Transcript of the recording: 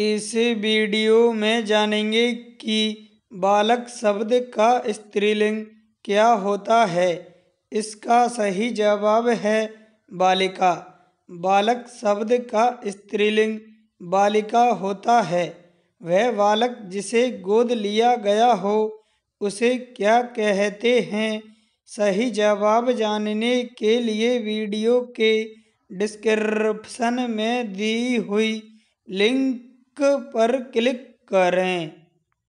इस वीडियो में जानेंगे कि बालक शब्द का स्त्रीलिंग क्या होता है इसका सही जवाब है बालिका बालक शब्द का स्त्रीलिंग बालिका होता है वह बालक जिसे गोद लिया गया हो उसे क्या कहते हैं सही जवाब जानने के लिए वीडियो के डिस्क्रिप्शन में दी हुई लिंक पर क्लिक करें